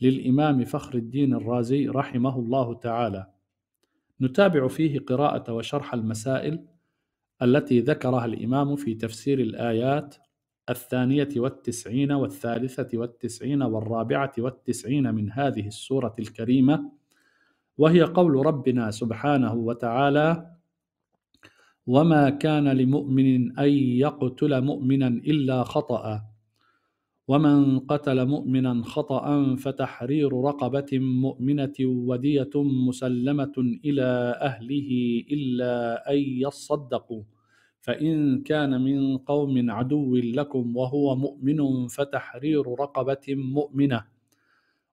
للإمام فخر الدين الرازي رحمه الله تعالى نتابع فيه قراءة وشرح المسائل التي ذكرها الإمام في تفسير الآيات الثانية والتسعين والثالثة والتسعين والرابعة والتسعين من هذه السورة الكريمة وهي قول ربنا سبحانه وتعالى وما كان لمؤمن أن يقتل مؤمنا إلا خطأ ومن قتل مؤمنا خطأ فتحرير رقبة مؤمنة ودية مسلمة إلى أهله إلا أن يصدقوا فإن كان من قوم عدو لكم وهو مؤمن فتحرير رقبة مؤمنة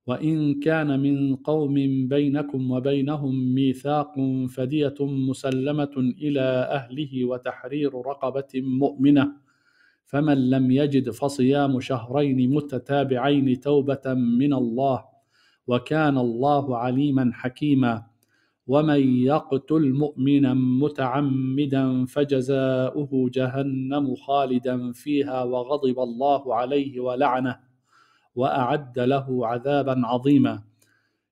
وإن كان من قوم بينكم وبينهم ميثاق فدية مسلمة إلى أهله وتحرير رقبة مؤمنة فمن لم يجد فصيام شهرين متتابعين توبه من الله وكان الله عليما حكيما ومن يقتل مؤمنا متعمدا فجزاؤه جهنم خالدا فيها وغضب الله عليه ولعنه واعد له عذابا عظيما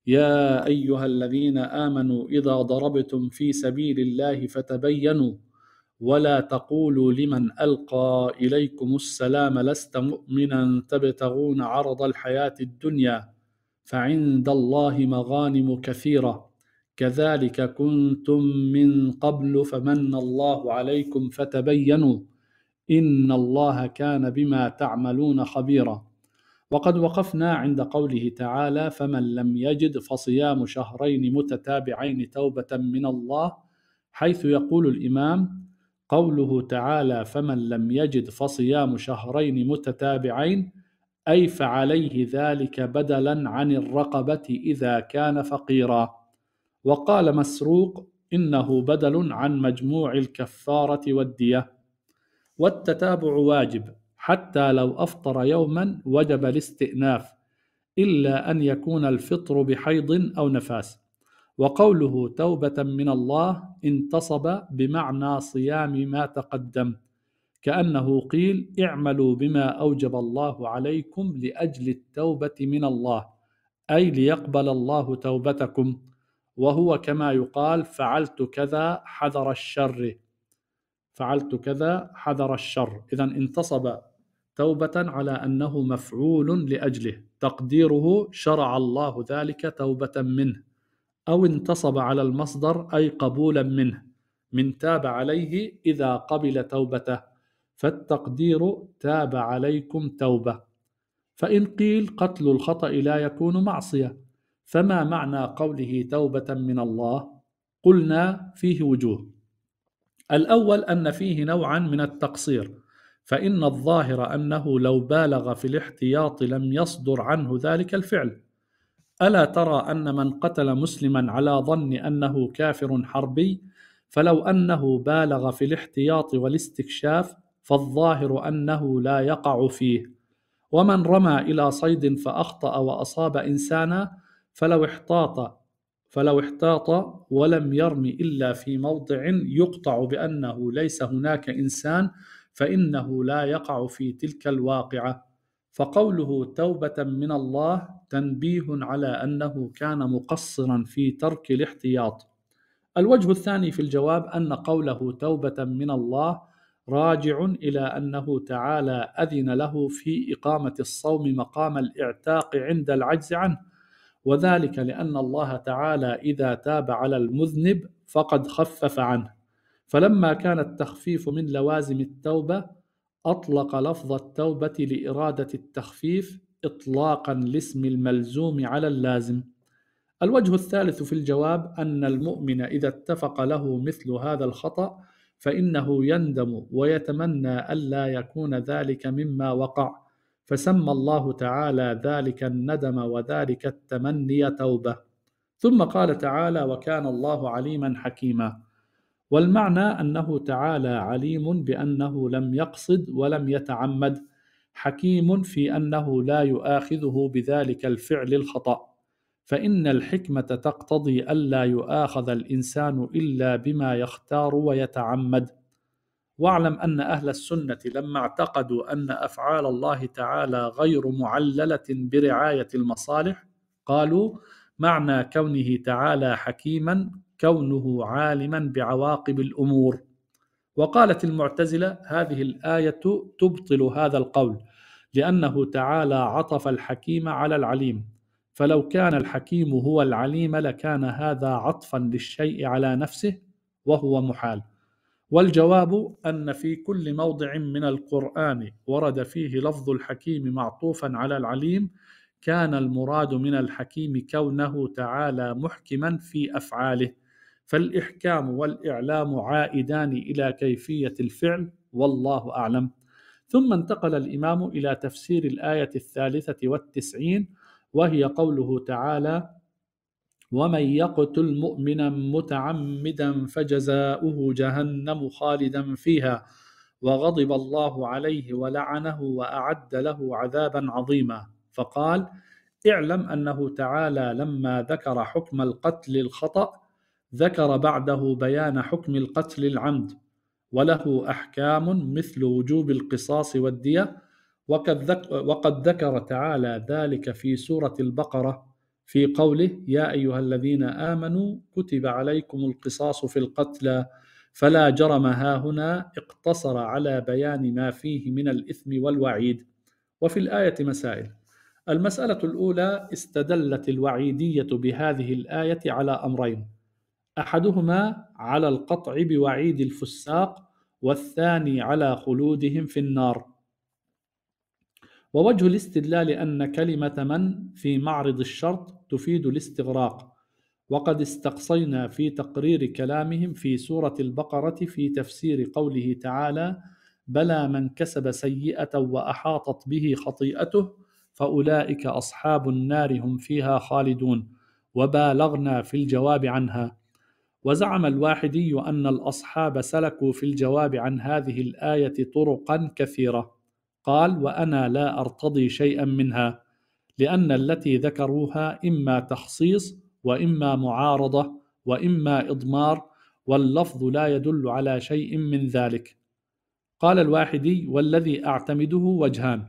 يا ايها الذين امنوا اذا ضربتم في سبيل الله فتبينوا ولا تقولوا لمن القى اليكم السلام لست مؤمنا تبتغون عرض الحياه الدنيا فعند الله مغانم كثيره كذلك كنتم من قبل فمن الله عليكم فتبينوا ان الله كان بما تعملون خبيرا وقد وقفنا عند قوله تعالى فمن لم يجد فصيام شهرين متتابعين توبه من الله حيث يقول الامام قوله تعالى فمن لم يجد فصيام شهرين متتابعين اي فعليه ذلك بدلا عن الرقبه اذا كان فقيرا وقال مسروق انه بدل عن مجموع الكفاره والديه والتتابع واجب حتى لو افطر يوما وجب الاستئناف الا ان يكون الفطر بحيض او نفاس وقوله توبة من الله انتصب بمعنى صيام ما تقدم كأنه قيل اعملوا بما أوجب الله عليكم لأجل التوبة من الله أي ليقبل الله توبتكم وهو كما يقال فعلت كذا حذر الشر فعلت كذا حذر الشر إذا انتصب توبة على أنه مفعول لأجله تقديره شرع الله ذلك توبة منه أو انتصب على المصدر أي قبولا منه من تاب عليه إذا قبل توبته فالتقدير تاب عليكم توبة فإن قيل قتل الخطأ لا يكون معصية فما معنى قوله توبة من الله قلنا فيه وجوه الأول أن فيه نوعا من التقصير فإن الظاهر أنه لو بالغ في الاحتياط لم يصدر عنه ذلك الفعل الا ترى ان من قتل مسلما على ظن انه كافر حربي فلو انه بالغ في الاحتياط والاستكشاف فالظاهر انه لا يقع فيه ومن رمى الى صيد فاخطا واصاب انسانا فلو احتاط فلو احتاط ولم يرم الا في موضع يقطع بانه ليس هناك انسان فانه لا يقع في تلك الواقعه فقوله توبه من الله تنبيه على انه كان مقصرا في ترك الاحتياط الوجه الثاني في الجواب ان قوله توبه من الله راجع الى انه تعالى اذن له في اقامه الصوم مقام الاعتاق عند العجز عنه وذلك لان الله تعالى اذا تاب على المذنب فقد خفف عنه فلما كان التخفيف من لوازم التوبه اطلق لفظ التوبه لاراده التخفيف إطلاقا لاسم الملزوم على اللازم الوجه الثالث في الجواب أن المؤمن إذا اتفق له مثل هذا الخطأ فإنه يندم ويتمنى ألا يكون ذلك مما وقع فسمى الله تعالى ذلك الندم وذلك التمني توبة ثم قال تعالى وكان الله عليما حكيما والمعنى أنه تعالى عليم بأنه لم يقصد ولم يتعمد حكيم في انه لا يؤاخذه بذلك الفعل الخطا فان الحكمه تقتضي الا يؤاخذ الانسان الا بما يختار ويتعمد واعلم ان اهل السنه لما اعتقدوا ان افعال الله تعالى غير معلله برعايه المصالح قالوا معنى كونه تعالى حكيما كونه عالما بعواقب الامور وقالت المعتزلة هذه الآية تبطل هذا القول لأنه تعالى عطف الحكيم على العليم فلو كان الحكيم هو العليم لكان هذا عطفا للشيء على نفسه وهو محال والجواب أن في كل موضع من القرآن ورد فيه لفظ الحكيم معطوفا على العليم كان المراد من الحكيم كونه تعالى محكما في أفعاله فالإحكام والإعلام عائدان إلى كيفية الفعل والله أعلم ثم انتقل الإمام إلى تفسير الآية الثالثة والتسعين وهي قوله تعالى ومن يقتل مؤمنا متعمدا فجزاؤه جهنم خالدا فيها وغضب الله عليه ولعنه واعد له عذابا عظيما فقال اعلم انه تعالى لما ذكر حكم القتل الخطا ذكر بعده بيان حكم القتل العمد وله احكام مثل وجوب القصاص والديه وقد ذكر تعالى ذلك في سوره البقره في قوله يا ايها الذين امنوا كتب عليكم القصاص في القتلى فلا جرم هنا اقتصر على بيان ما فيه من الاثم والوعيد وفي الايه مسائل المساله الاولى استدلت الوعيديه بهذه الايه على امرين احدهما على القطع بوعيد الفساق والثاني على خلودهم في النار ووجه الاستدلال ان كلمه من في معرض الشرط تفيد الاستغراق وقد استقصينا في تقرير كلامهم في سوره البقره في تفسير قوله تعالى بلى من كسب سيئه واحاطت به خطيئته فاولئك اصحاب النار هم فيها خالدون وبالغنا في الجواب عنها وزعم الواحدي أن الأصحاب سلكوا في الجواب عن هذه الآية طرقا كثيرة قال وأنا لا أرتضي شيئا منها لأن التي ذكروها إما تخصيص وإما معارضة وإما إضمار واللفظ لا يدل على شيء من ذلك قال الواحدي والذي أعتمده وجهان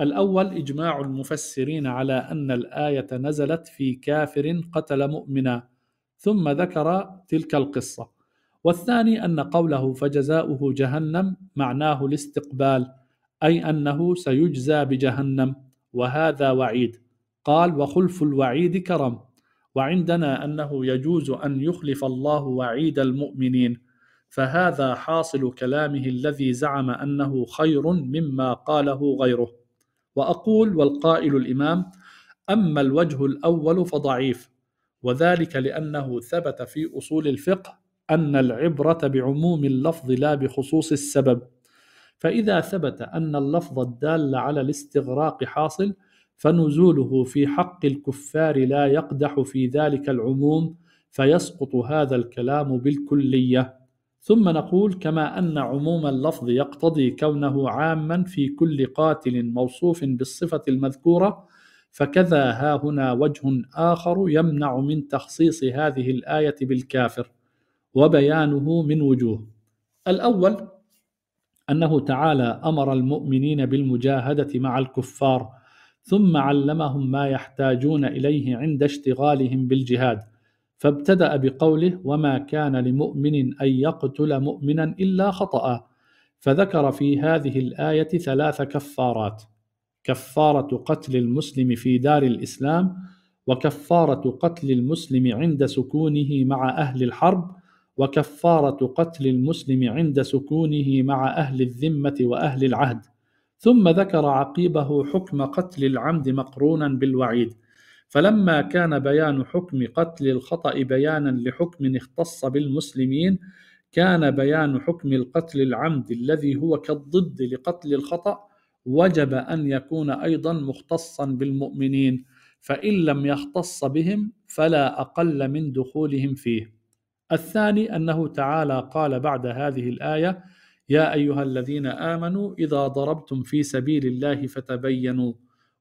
الأول إجماع المفسرين على أن الآية نزلت في كافر قتل مؤمنا ثم ذكر تلك القصة والثاني أن قوله فجزاؤه جهنم معناه الاستقبال أي أنه سيجزى بجهنم وهذا وعيد قال وخلف الوعيد كرم وعندنا أنه يجوز أن يخلف الله وعيد المؤمنين فهذا حاصل كلامه الذي زعم أنه خير مما قاله غيره وأقول والقائل الإمام أما الوجه الأول فضعيف وذلك لأنه ثبت في أصول الفقه أن العبرة بعموم اللفظ لا بخصوص السبب فإذا ثبت أن اللفظ الدال على الاستغراق حاصل فنزوله في حق الكفار لا يقدح في ذلك العموم فيسقط هذا الكلام بالكلية ثم نقول كما أن عموم اللفظ يقتضي كونه عاما في كل قاتل موصوف بالصفة المذكورة فكذا ها هنا وجه آخر يمنع من تخصيص هذه الآية بالكافر وبيانه من وجوه الأول أنه تعالى أمر المؤمنين بالمجاهدة مع الكفار ثم علمهم ما يحتاجون إليه عند اشتغالهم بالجهاد فابتدأ بقوله وما كان لمؤمن أن يقتل مؤمنا إلا خطأ فذكر في هذه الآية ثلاث كفارات كفارة قتل المسلم في دار الإسلام وكفارة قتل المسلم عند سكونه مع أهل الحرب وكفارة قتل المسلم عند سكونه مع أهل الذمة وأهل العهد ثم ذكر عقيبه حكم قتل العمد مقرونا بالوعيد فلما كان بيان حكم قتل الخطأ بيانا لحكم اختص بالمسلمين كان بيان حكم القتل العمد الذي هو كالضد لقتل الخطأ وجب ان يكون ايضا مختصا بالمؤمنين فان لم يختص بهم فلا اقل من دخولهم فيه الثاني انه تعالى قال بعد هذه الايه يا ايها الذين امنوا اذا ضربتم في سبيل الله فتبينوا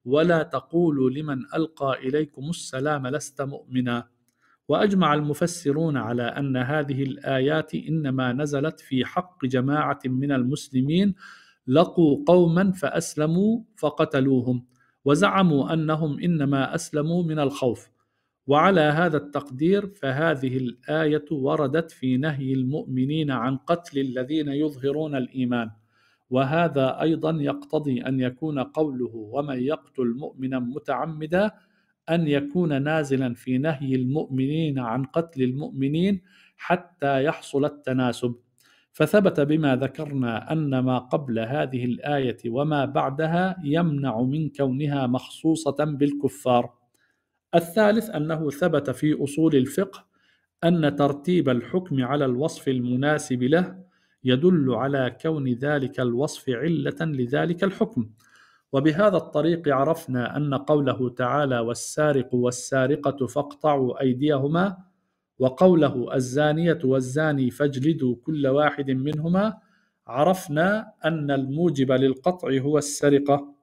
ولا تقولوا لمن القى اليكم السلام لست مؤمنا واجمع المفسرون على ان هذه الايات انما نزلت في حق جماعه من المسلمين لقوا قوما فاسلموا فقتلوهم وزعموا انهم انما اسلموا من الخوف وعلى هذا التقدير فهذه الايه وردت في نهي المؤمنين عن قتل الذين يظهرون الايمان وهذا ايضا يقتضي ان يكون قوله ومن يقتل مؤمنا متعمدا ان يكون نازلا في نهي المؤمنين عن قتل المؤمنين حتى يحصل التناسب فثبت بما ذكرنا ان ما قبل هذه الايه وما بعدها يمنع من كونها مخصوصه بالكفار الثالث انه ثبت في اصول الفقه ان ترتيب الحكم على الوصف المناسب له يدل على كون ذلك الوصف عله لذلك الحكم وبهذا الطريق عرفنا ان قوله تعالى والسارق والسارقه فاقطعوا ايديهما وقوله الزانية والزاني فاجلدوا كل واحد منهما عرفنا أن الموجب للقطع هو السرقة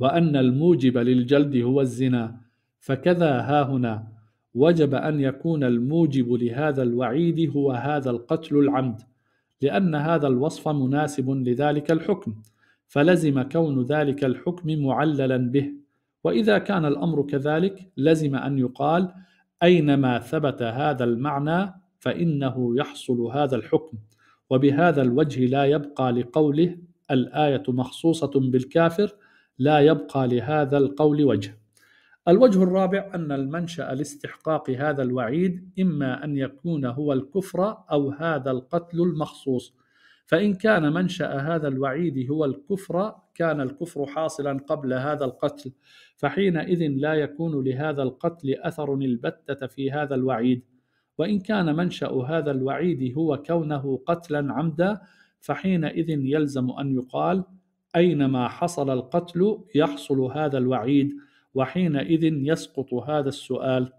وأن الموجب للجلد هو الزنا فكذا ها هنا وجب أن يكون الموجب لهذا الوعيد هو هذا القتل العمد لأن هذا الوصف مناسب لذلك الحكم فلزم كون ذلك الحكم معللا به وإذا كان الأمر كذلك لزم أن يقال اينما ثبت هذا المعنى فانه يحصل هذا الحكم وبهذا الوجه لا يبقى لقوله الايه مخصوصه بالكافر لا يبقى لهذا القول وجه الوجه الرابع ان المنشا لاستحقاق هذا الوعيد اما ان يكون هو الكفر او هذا القتل المخصوص فإن كان منشأ هذا الوعيد هو الكفر كان الكفر حاصلا قبل هذا القتل فحينئذ لا يكون لهذا القتل أثر البتة في هذا الوعيد وإن كان منشأ هذا الوعيد هو كونه قتلا عمدا فحينئذ يلزم أن يقال أينما حصل القتل يحصل هذا الوعيد وحينئذ يسقط هذا السؤال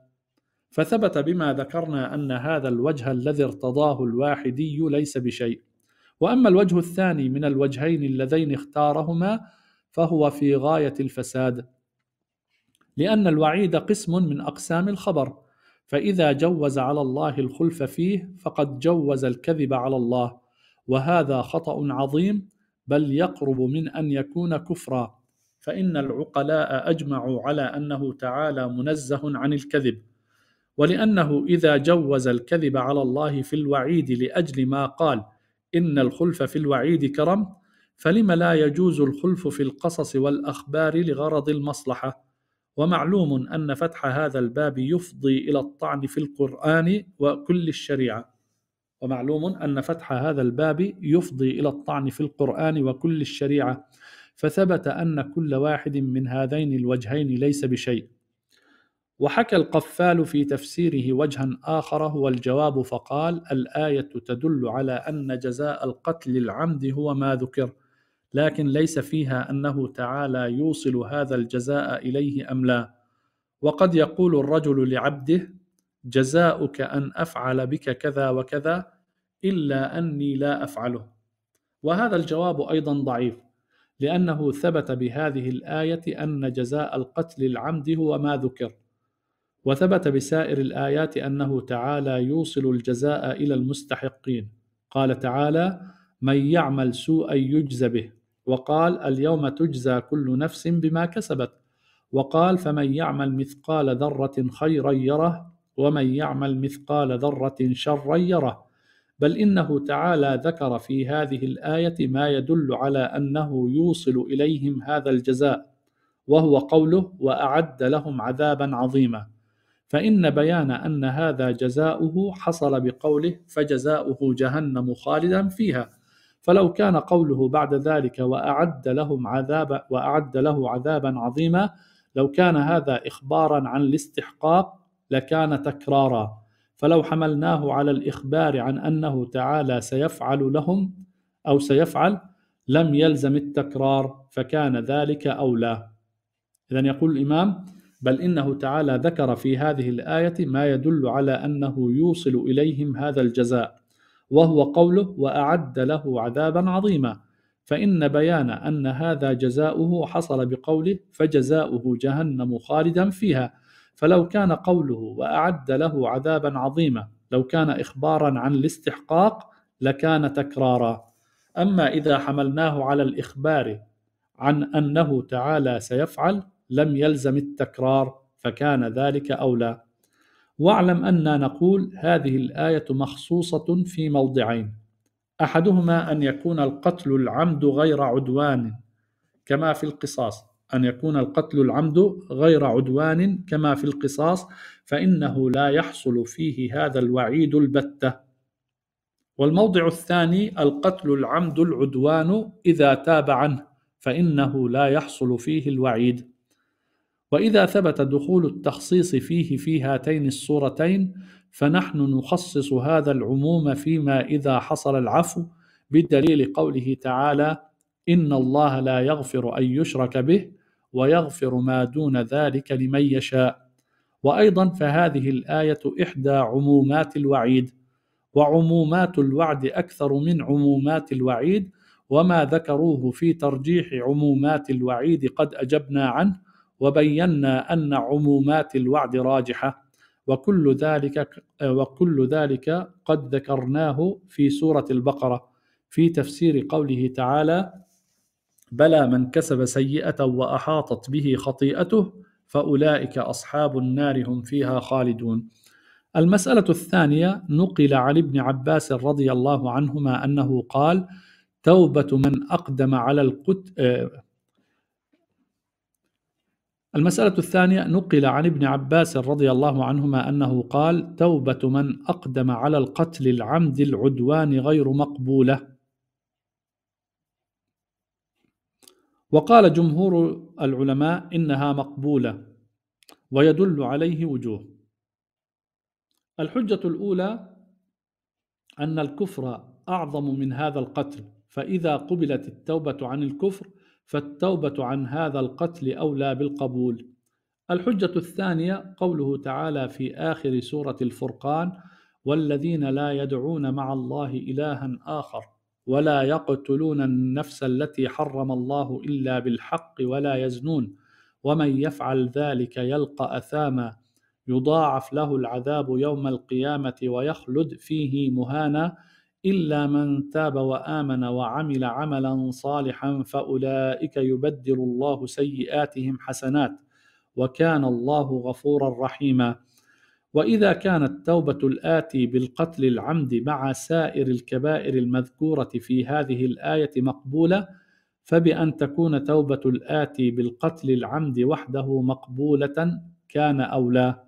فثبت بما ذكرنا أن هذا الوجه الذي ارتضاه الواحدي ليس بشيء واما الوجه الثاني من الوجهين اللذين اختارهما فهو في غايه الفساد لان الوعيد قسم من اقسام الخبر فاذا جوز على الله الخلف فيه فقد جوز الكذب على الله وهذا خطا عظيم بل يقرب من ان يكون كفرا فان العقلاء اجمعوا على انه تعالى منزه عن الكذب ولانه اذا جوز الكذب على الله في الوعيد لاجل ما قال إن الخلف في الوعيد كرم فلم لا يجوز الخلف في القصص والأخبار لغرض المصلحة ومعلوم أن فتح هذا الباب يفضي إلى الطعن في القرآن وكل الشريعة ومعلوم أن فتح هذا الباب يفضي إلى الطعن في القرآن وكل الشريعة فثبت أن كل واحد من هذين الوجهين ليس بشيء وحكى القفال في تفسيره وجها اخر هو الجواب فقال الايه تدل على ان جزاء القتل العمد هو ما ذكر لكن ليس فيها انه تعالى يوصل هذا الجزاء اليه ام لا وقد يقول الرجل لعبده جزاؤك ان افعل بك كذا وكذا الا اني لا افعله وهذا الجواب ايضا ضعيف لانه ثبت بهذه الايه ان جزاء القتل العمد هو ما ذكر وثبت بسائر الايات انه تعالى يوصل الجزاء الى المستحقين قال تعالى من يعمل سوءا يجز به وقال اليوم تجزى كل نفس بما كسبت وقال فمن يعمل مثقال ذره خيرا يره ومن يعمل مثقال ذره شرا يره بل انه تعالى ذكر في هذه الايه ما يدل على انه يوصل اليهم هذا الجزاء وهو قوله واعد لهم عذابا عظيما فإن بيان أن هذا جزاؤه حصل بقوله فجزاؤه جهنم خالدا فيها فلو كان قوله بعد ذلك وأعد لهم عذاب وأعد له عذابا عظيما لو كان هذا إخبارا عن الاستحقاق لكان تكرارا فلو حملناه على الإخبار عن أنه تعالى سيفعل لهم أو سيفعل لم يلزم التكرار فكان ذلك أولى إذا يقول الإمام بل انه تعالى ذكر في هذه الايه ما يدل على انه يوصل اليهم هذا الجزاء وهو قوله واعد له عذابا عظيما فان بيان ان هذا جزاؤه حصل بقوله فجزاؤه جهنم خالدا فيها فلو كان قوله واعد له عذابا عظيما لو كان اخبارا عن الاستحقاق لكان تكرارا اما اذا حملناه على الاخبار عن انه تعالى سيفعل لم يلزم التكرار فكان ذلك أولى واعلم أننا نقول هذه الآية مخصوصة في موضعين أحدهما أن يكون القتل العمد غير عدوان كما في القصاص أن يكون القتل العمد غير عدوان كما في القصاص فإنه لا يحصل فيه هذا الوعيد البتة والموضع الثاني القتل العمد العدوان إذا تاب عنه فإنه لا يحصل فيه الوعيد وإذا ثبت دخول التخصيص فيه في هاتين الصورتين فنحن نخصص هذا العموم فيما إذا حصل العفو بدليل قوله تعالى: إن الله لا يغفر أن يشرك به ويغفر ما دون ذلك لمن يشاء. وأيضا فهذه الآية إحدى عمومات الوعيد، وعمومات الوعد أكثر من عمومات الوعيد، وما ذكروه في ترجيح عمومات الوعيد قد أجبنا عنه وبينا أن عمومات الوعد راجحة وكل ذلك آه، وكل ذلك قد ذكرناه في سورة البقرة في تفسير قوله تعالى بلى من كسب سيئة وأحاطت به خطيئته فأولئك أصحاب النار هم فيها خالدون المسألة الثانية نقل عن ابن عباس رضي الله عنهما أنه قال توبة من أقدم على القتل آه، المسألة الثانية نقل عن ابن عباس رضي الله عنهما أنه قال: توبة من أقدم على القتل العمد العدوان غير مقبولة. وقال جمهور العلماء إنها مقبولة ويدل عليه وجوه. الحجة الأولى أن الكفر أعظم من هذا القتل، فإذا قبلت التوبة عن الكفر فالتوبة عن هذا القتل أولى بالقبول. الحجة الثانية قوله تعالى في آخر سورة الفرقان: والذين لا يدعون مع الله إلها آخر ولا يقتلون النفس التي حرم الله إلا بالحق ولا يزنون ومن يفعل ذلك يلقى أثاما يضاعف له العذاب يوم القيامة ويخلد فيه مهانا إلا من تاب وآمن وعمل عملا صالحا فأولئك يبدل الله سيئاتهم حسنات وكان الله غفورا رحيما وإذا كانت التوبة الآتي بالقتل العمد مع سائر الكبائر المذكورة في هذه الآية مقبولة فبأن تكون توبة الآتي بالقتل العمد وحده مقبولة كان أولى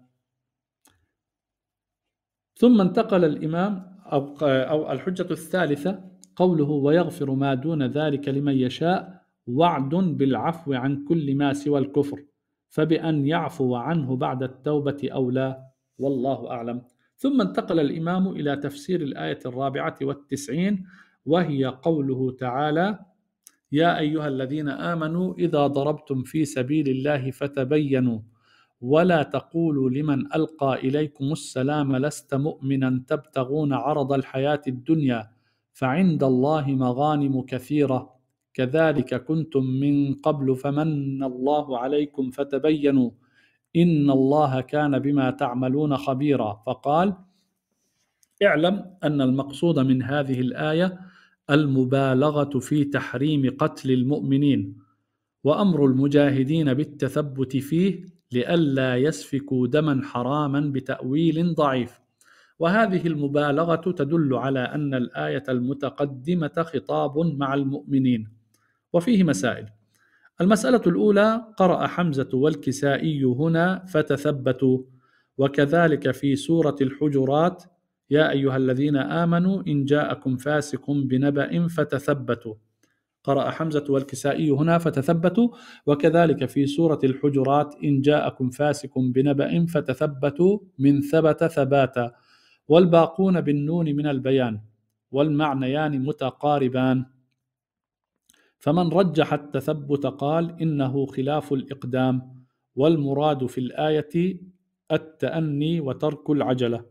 ثم انتقل الإمام أو, أو الحجة الثالثة قوله ويغفر ما دون ذلك لمن يشاء وعد بالعفو عن كل ما سوى الكفر فبأن يعفو عنه بعد التوبة أو لا والله أعلم ثم انتقل الإمام إلى تفسير الآية الرابعة والتسعين وهي قوله تعالى يا أيها الذين آمنوا إذا ضربتم في سبيل الله فتبينوا ولا تقولوا لمن القى اليكم السلام لست مؤمنا تبتغون عرض الحياه الدنيا فعند الله مغانم كثيره كذلك كنتم من قبل فمن الله عليكم فتبينوا ان الله كان بما تعملون خبيرا فقال اعلم ان المقصود من هذه الايه المبالغه في تحريم قتل المؤمنين وامر المجاهدين بالتثبت فيه لئلا يسفكوا دما حراما بتاويل ضعيف وهذه المبالغه تدل على ان الايه المتقدمه خطاب مع المؤمنين وفيه مسائل المساله الاولى قرا حمزه والكسائي هنا فتثبتوا وكذلك في سوره الحجرات يا ايها الذين امنوا ان جاءكم فاسق بنبا فتثبتوا قرأ حمزة والكسائي هنا فتثبتوا وكذلك في سورة الحجرات إن جاءكم فاسق بنبأ فتثبتوا من ثبت ثباتا والباقون بالنون من البيان والمعنيان متقاربان فمن رجح التثبت قال إنه خلاف الإقدام والمراد في الآية التأني وترك العجلة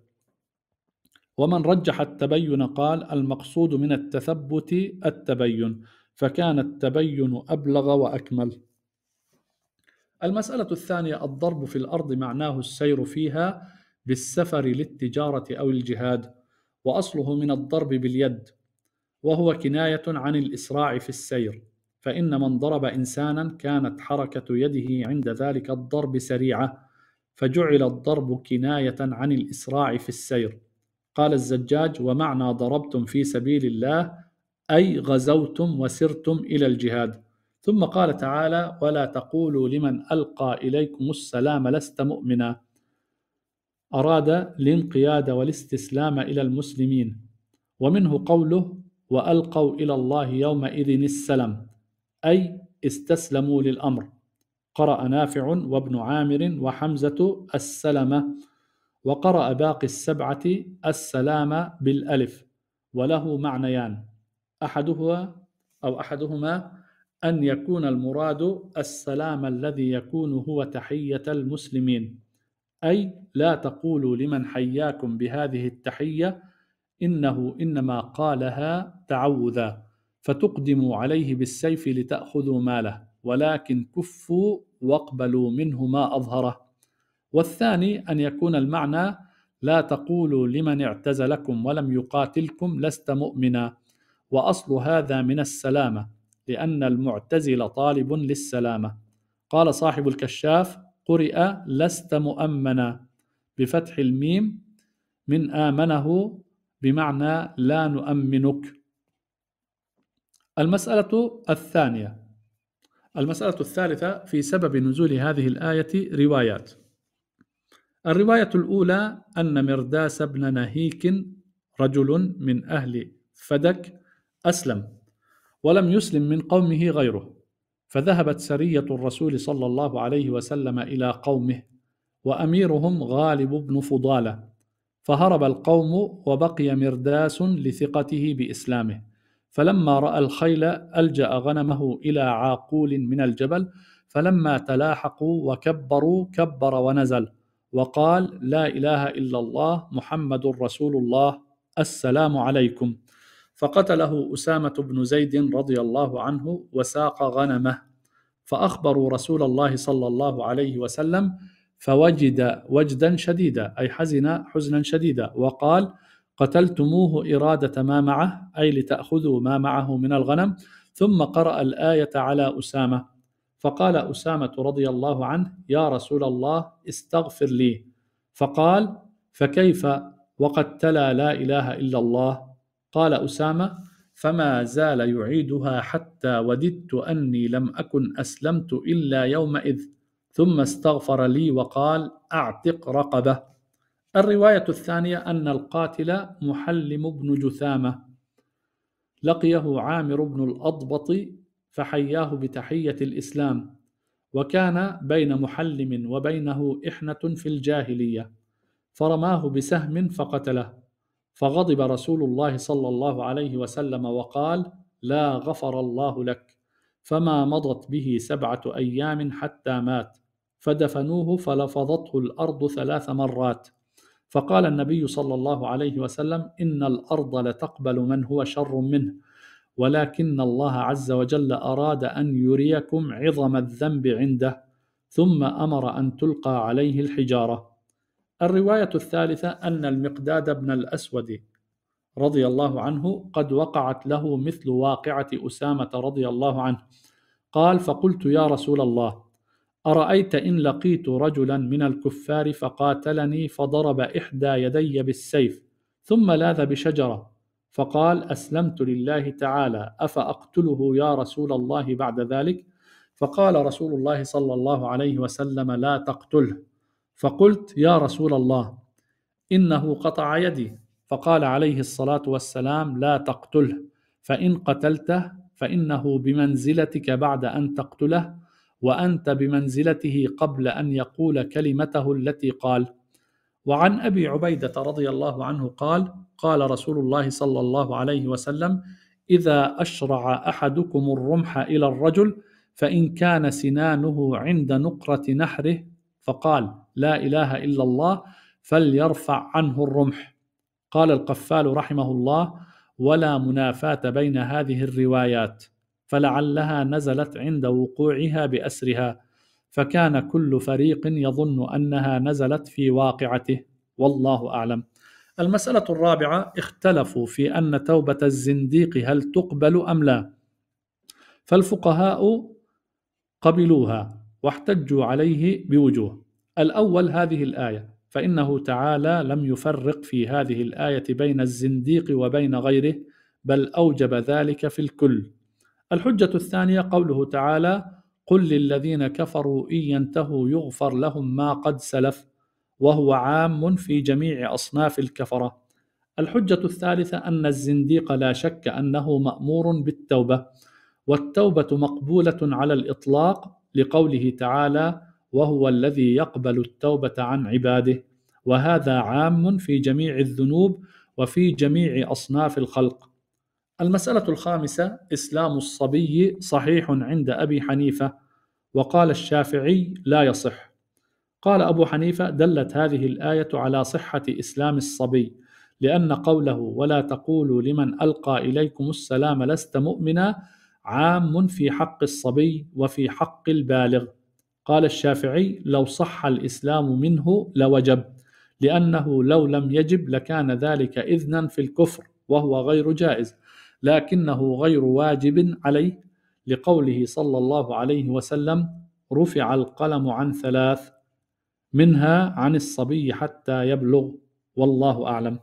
ومن رجح التبين قال المقصود من التثبت التبين فكان التبين أبلغ وأكمل المسألة الثانية الضرب في الأرض معناه السير فيها بالسفر للتجارة أو الجهاد وأصله من الضرب باليد وهو كناية عن الإسراع في السير فإن من ضرب إنسانا كانت حركة يده عند ذلك الضرب سريعة فجعل الضرب كناية عن الإسراع في السير قال الزجاج ومعنى ضربتم في سبيل الله أي غزوتم وسرتم إلى الجهاد ثم قال تعالى ولا تقولوا لمن ألقى إليكم السلام لست مؤمنا أراد الانقياد والاستسلام إلى المسلمين ومنه قوله وألقوا إلى الله يومئذ السلم أي استسلموا للأمر قرأ نافع وابن عامر وحمزة السلمة وقرأ باقي السبعة السلام بالألف وله معنيان احدهما او احدهما ان يكون المراد السلام الذي يكون هو تحيه المسلمين اي لا تقولوا لمن حياكم بهذه التحيه انه انما قالها تعوذا فتقدموا عليه بالسيف لتاخذوا ماله ولكن كفوا واقبلوا منه ما اظهره والثاني ان يكون المعنى لا تقولوا لمن اعتزلكم ولم يقاتلكم لست مؤمنا واصل هذا من السلامه لان المعتزل طالب للسلامه قال صاحب الكشاف قرئ لست مؤمنا بفتح الميم من امنه بمعنى لا نؤمنك المساله الثانيه المساله الثالثه في سبب نزول هذه الايه روايات الروايه الاولى ان مرداس بن نهيك رجل من اهل فدك أسلم ولم يسلم من قومه غيره فذهبت سرية الرسول صلى الله عليه وسلم إلى قومه وأميرهم غالب بن فضالة فهرب القوم وبقي مرداس لثقته بإسلامه فلما رأى الخيل ألجأ غنمه إلى عاقول من الجبل فلما تلاحقوا وكبروا كبر ونزل وقال لا إله إلا الله محمد رسول الله السلام عليكم فقتله أسامة بن زيد رضي الله عنه وساق غنمه فأخبروا رسول الله صلى الله عليه وسلم فوجد وجدا شديدا أي حزن حزنا شديدا وقال قتلتموه إرادة ما معه أي لتأخذوا ما معه من الغنم ثم قرأ الآية على أسامة فقال أسامة رضي الله عنه يا رسول الله استغفر لي فقال فكيف وقد تلا لا إله إلا الله قال أسامة فما زال يعيدها حتى وددت أني لم أكن أسلمت إلا يومئذ ثم استغفر لي وقال أعتق رقبة الرواية الثانية أن القاتل محلم بن جثامة لقيه عامر بن الأضبط فحياه بتحية الإسلام وكان بين محلم وبينه إحنة في الجاهلية فرماه بسهم فقتله فغضب رسول الله صلى الله عليه وسلم وقال لا غفر الله لك فما مضت به سبعه ايام حتى مات فدفنوه فلفظته الارض ثلاث مرات فقال النبي صلى الله عليه وسلم ان الارض لتقبل من هو شر منه ولكن الله عز وجل اراد ان يريكم عظم الذنب عنده ثم امر ان تلقى عليه الحجاره الرواية الثالثة أن المقداد بن الأسود رضي الله عنه قد وقعت له مثل واقعة أسامة رضي الله عنه قال فقلت يا رسول الله أرأيت إن لقيت رجلا من الكفار فقاتلني فضرب إحدى يدي بالسيف ثم لاذ بشجرة فقال أسلمت لله تعالى أفأقتله يا رسول الله بعد ذلك فقال رسول الله صلى الله عليه وسلم لا تقتله فقلت يا رسول الله انه قطع يدي فقال عليه الصلاه والسلام لا تقتله فان قتلته فانه بمنزلتك بعد ان تقتله وانت بمنزلته قبل ان يقول كلمته التي قال وعن ابي عبيده رضي الله عنه قال قال رسول الله صلى الله عليه وسلم اذا اشرع احدكم الرمح الى الرجل فان كان سنانه عند نقره نحره فقال لا اله الا الله فليرفع عنه الرمح قال القفال رحمه الله ولا منافاه بين هذه الروايات فلعلها نزلت عند وقوعها باسرها فكان كل فريق يظن انها نزلت في واقعته والله اعلم المساله الرابعه اختلفوا في ان توبه الزنديق هل تقبل ام لا فالفقهاء قبلوها واحتجوا عليه بوجوه الأول هذه الآية فإنه تعالى لم يفرق في هذه الآية بين الزنديق وبين غيره بل أوجب ذلك في الكل الحجة الثانية قوله تعالى قل للذين كفروا إن ينتهوا يغفر لهم ما قد سلف وهو عام في جميع أصناف الكفرة الحجة الثالثة أن الزنديق لا شك أنه مأمور بالتوبة والتوبة مقبولة على الإطلاق لقوله تعالى وهو الذي يقبل التوبه عن عباده وهذا عام في جميع الذنوب وفي جميع اصناف الخلق المساله الخامسه اسلام الصبي صحيح عند ابي حنيفه وقال الشافعي لا يصح قال ابو حنيفه دلت هذه الايه على صحه اسلام الصبي لان قوله ولا تقولوا لمن القى اليكم السلام لست مؤمنا عام في حق الصبي وفي حق البالغ قال الشافعي لو صح الإسلام منه لوجب لأنه لو لم يجب لكان ذلك إذنا في الكفر وهو غير جائز لكنه غير واجب عليه لقوله صلى الله عليه وسلم رفع القلم عن ثلاث منها عن الصبي حتى يبلغ والله أعلم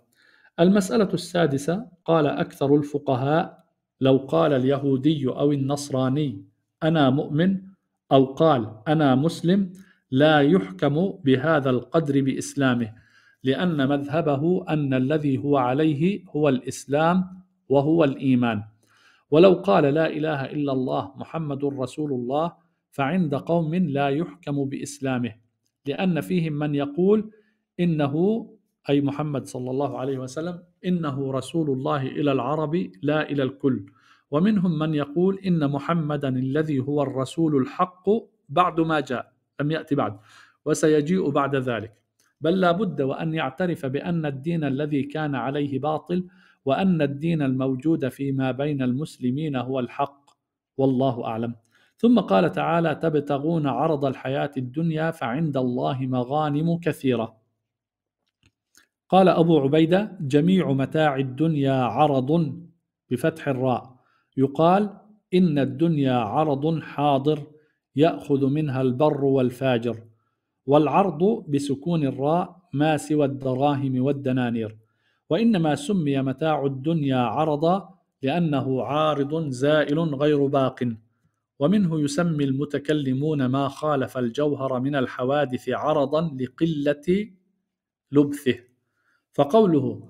المسألة السادسة قال أكثر الفقهاء لو قال اليهودي أو النصراني أنا مؤمن أو قال أنا مسلم لا يحكم بهذا القدر بإسلامه لأن مذهبه أن الذي هو عليه هو الإسلام وهو الإيمان ولو قال لا إله إلا الله محمد رسول الله فعند قوم لا يحكم بإسلامه لأن فيهم من يقول إنه أي محمد صلى الله عليه وسلم إنه رسول الله إلى العرب لا إلى الكل ومنهم من يقول إن محمدا الذي هو الرسول الحق بعد ما جاء لم يأتي بعد وسيجيء بعد ذلك بل لا بد وأن يعترف بأن الدين الذي كان عليه باطل وأن الدين الموجود فيما بين المسلمين هو الحق والله أعلم ثم قال تعالى تبتغون عرض الحياة الدنيا فعند الله مغانم كثيرة قال أبو عبيدة جميع متاع الدنيا عرض بفتح الراء يقال إن الدنيا عرض حاضر يأخذ منها البر والفاجر والعرض بسكون الراء ما سوى الدراهم والدنانير وإنما سمي متاع الدنيا عرضا لأنه عارض زائل غير باق ومنه يسمي المتكلمون ما خالف الجوهر من الحوادث عرضا لقلة لبثه فقوله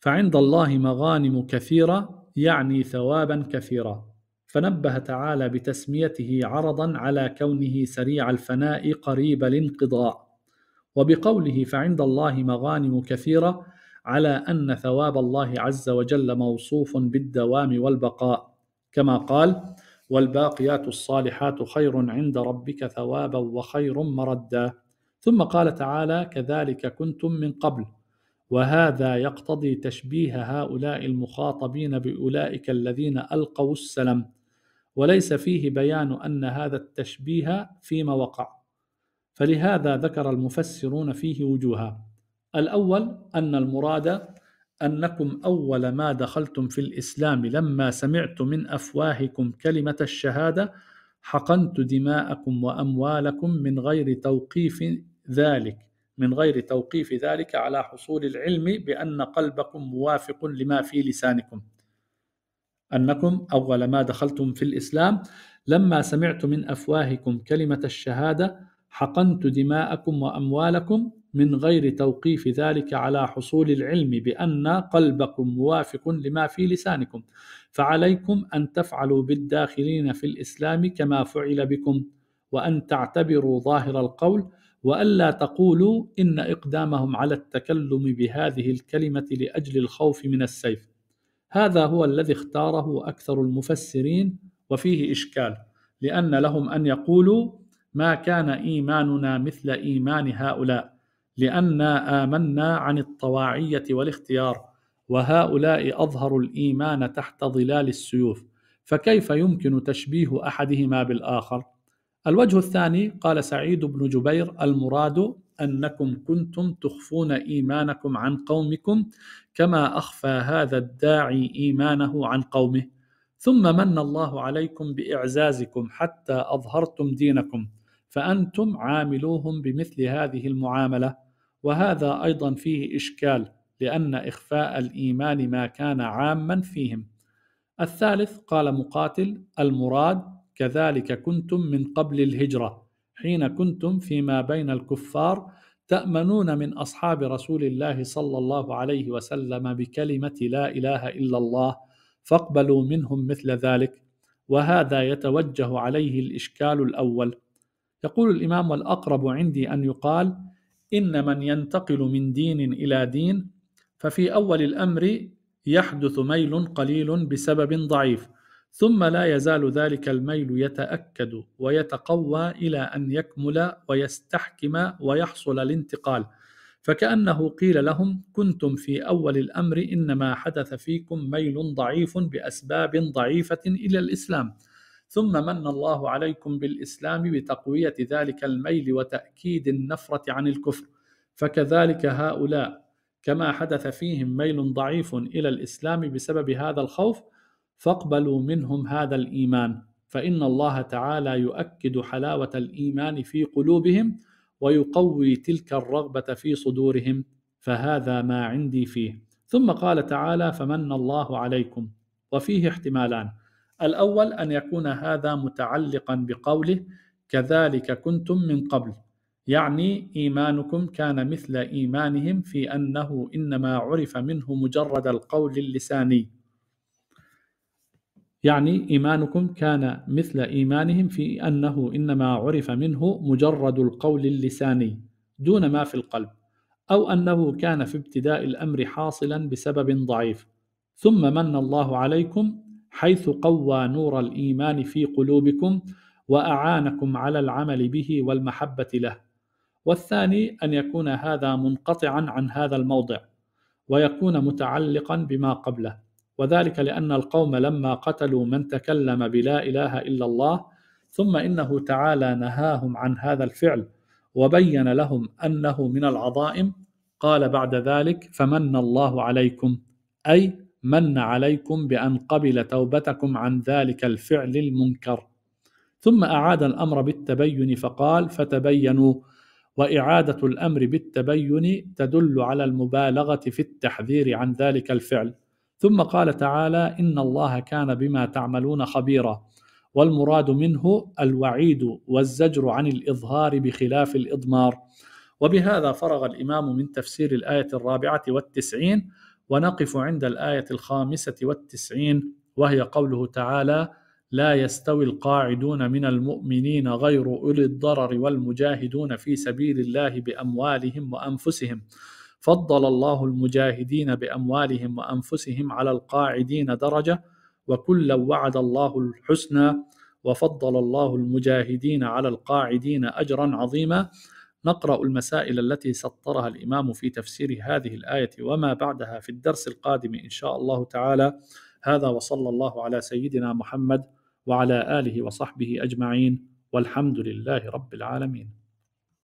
فعند الله مغانم كثيرة يعني ثوابا كثيرا فنبه تعالى بتسميته عرضا على كونه سريع الفناء قريب الانقضاء وبقوله فعند الله مغانم كثيره على ان ثواب الله عز وجل موصوف بالدوام والبقاء كما قال والباقيات الصالحات خير عند ربك ثوابا وخير مردا ثم قال تعالى كذلك كنتم من قبل وهذا يقتضي تشبيه هؤلاء المخاطبين باولئك الذين القوا السلم وليس فيه بيان ان هذا التشبيه فيما وقع فلهذا ذكر المفسرون فيه وجوها الاول ان المراد انكم اول ما دخلتم في الاسلام لما سمعت من افواهكم كلمه الشهاده حقنت دماءكم واموالكم من غير توقيف ذلك من غير توقيف ذلك على حصول العلم بأن قلبكم موافق لما في لسانكم أنكم أول ما دخلتم في الإسلام لما سمعت من أفواهكم كلمة الشهادة حقنت دماءكم وأموالكم من غير توقيف ذلك على حصول العلم بأن قلبكم موافق لما في لسانكم فعليكم أن تفعلوا بالداخلين في الإسلام كما فعل بكم وأن تعتبروا ظاهر القول والا تقولوا ان اقدامهم على التكلم بهذه الكلمه لاجل الخوف من السيف هذا هو الذي اختاره اكثر المفسرين وفيه اشكال لان لهم ان يقولوا ما كان ايماننا مثل ايمان هؤلاء لأنا آمنا عن الطواعية والاختيار وهؤلاء أظهروا الإيمان تحت ظلال السيوف فكيف يمكن تشبيه أحدهما بالآخر؟ الوجه الثاني قال سعيد بن جبير المراد انكم كنتم تخفون ايمانكم عن قومكم كما اخفى هذا الداعي ايمانه عن قومه ثم من الله عليكم باعزازكم حتى اظهرتم دينكم فانتم عاملوهم بمثل هذه المعامله وهذا ايضا فيه اشكال لان اخفاء الايمان ما كان عاما فيهم الثالث قال مقاتل المراد كذلك كنتم من قبل الهجرة حين كنتم فيما بين الكفار تأمنون من أصحاب رسول الله صلى الله عليه وسلم بكلمة لا إله إلا الله فاقبلوا منهم مثل ذلك وهذا يتوجه عليه الإشكال الأول يقول الإمام والأقرب عندي أن يقال إن من ينتقل من دين إلى دين ففي أول الأمر يحدث ميل قليل بسبب ضعيف ثم لا يزال ذلك الميل يتأكد ويتقوى إلى أن يكمل ويستحكم ويحصل الانتقال فكأنه قيل لهم كنتم في أول الأمر إنما حدث فيكم ميل ضعيف بأسباب ضعيفة إلى الإسلام ثم من الله عليكم بالإسلام بتقوية ذلك الميل وتأكيد النفرة عن الكفر فكذلك هؤلاء كما حدث فيهم ميل ضعيف إلى الإسلام بسبب هذا الخوف فاقبلوا منهم هذا الايمان فان الله تعالى يؤكد حلاوه الايمان في قلوبهم ويقوي تلك الرغبه في صدورهم فهذا ما عندي فيه ثم قال تعالى فمن الله عليكم وفيه احتمالان الاول ان يكون هذا متعلقا بقوله كذلك كنتم من قبل يعني ايمانكم كان مثل ايمانهم في انه انما عرف منه مجرد القول اللساني يعني إيمانكم كان مثل إيمانهم في أنه إنما عرف منه مجرد القول اللساني دون ما في القلب أو أنه كان في ابتداء الأمر حاصلا بسبب ضعيف ثم من الله عليكم حيث قوى نور الإيمان في قلوبكم وأعانكم على العمل به والمحبة له والثاني أن يكون هذا منقطعا عن هذا الموضع ويكون متعلقا بما قبله وذلك لأن القوم لما قتلوا من تكلم بلا إله إلا الله ثم إنه تعالى نهاهم عن هذا الفعل وبين لهم أنه من العظائم قال بعد ذلك فمن الله عليكم أي من عليكم بأن قبل توبتكم عن ذلك الفعل المنكر ثم أعاد الأمر بالتبين فقال فتبينوا وإعادة الأمر بالتبين تدل على المبالغة في التحذير عن ذلك الفعل ثم قال تعالى ان الله كان بما تعملون خبيرا والمراد منه الوعيد والزجر عن الاظهار بخلاف الاضمار وبهذا فرغ الامام من تفسير الايه الرابعه والتسعين ونقف عند الايه الخامسه والتسعين وهي قوله تعالى لا يستوي القاعدون من المؤمنين غير اولي الضرر والمجاهدون في سبيل الله باموالهم وانفسهم فضل الله المجاهدين باموالهم وانفسهم على القاعدين درجه وكلا وعد الله الحسنى وفضل الله المجاهدين على القاعدين اجرا عظيما نقرا المسائل التي سطرها الامام في تفسير هذه الايه وما بعدها في الدرس القادم ان شاء الله تعالى هذا وصلى الله على سيدنا محمد وعلى اله وصحبه اجمعين والحمد لله رب العالمين